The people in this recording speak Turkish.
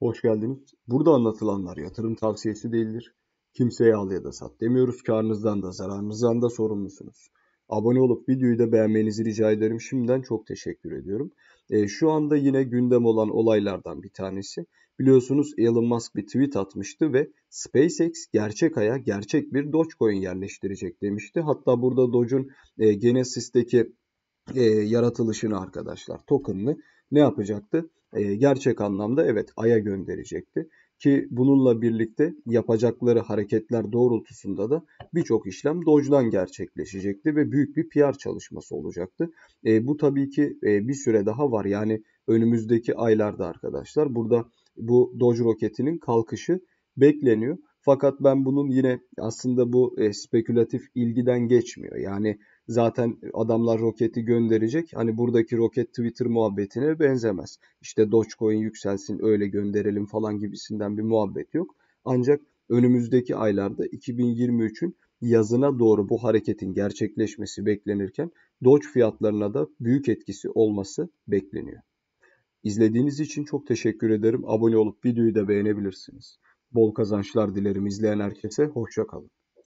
Hoş geldiniz. Burada anlatılanlar yatırım tavsiyesi değildir. Kimseye al ya da sat demiyoruz. Karnınızdan da zararınızdan da sorumlusunuz. Abone olup videoyu da beğenmenizi rica ederim. Şimdiden çok teşekkür ediyorum. E, şu anda yine gündem olan olaylardan bir tanesi. Biliyorsunuz Elon Musk bir tweet atmıştı ve SpaceX gerçek aya gerçek bir Dogecoin yerleştirecek demişti. Hatta burada Doge'un e, Genesis'teki e, yaratılışını arkadaşlar token'ını ne yapacaktı? E, gerçek anlamda evet Ay'a gönderecekti. Ki bununla birlikte yapacakları hareketler doğrultusunda da birçok işlem Doge'dan gerçekleşecekti ve büyük bir PR çalışması olacaktı. E, bu tabii ki e, bir süre daha var yani önümüzdeki aylarda arkadaşlar. Burada bu Doge roketinin kalkışı bekleniyor. Fakat ben bunun yine aslında bu e, spekülatif ilgiden geçmiyor. Yani zaten adamlar roketi gönderecek. Hani buradaki roket Twitter muhabbetine benzemez. İşte Dogecoin yükselsin öyle gönderelim falan gibisinden bir muhabbet yok. Ancak önümüzdeki aylarda 2023'ün yazına doğru bu hareketin gerçekleşmesi beklenirken Doge fiyatlarına da büyük etkisi olması bekleniyor. İzlediğiniz için çok teşekkür ederim. Abone olup videoyu da beğenebilirsiniz. Bol kazançlar dilerim izleyen herkese. Hoşçakalın.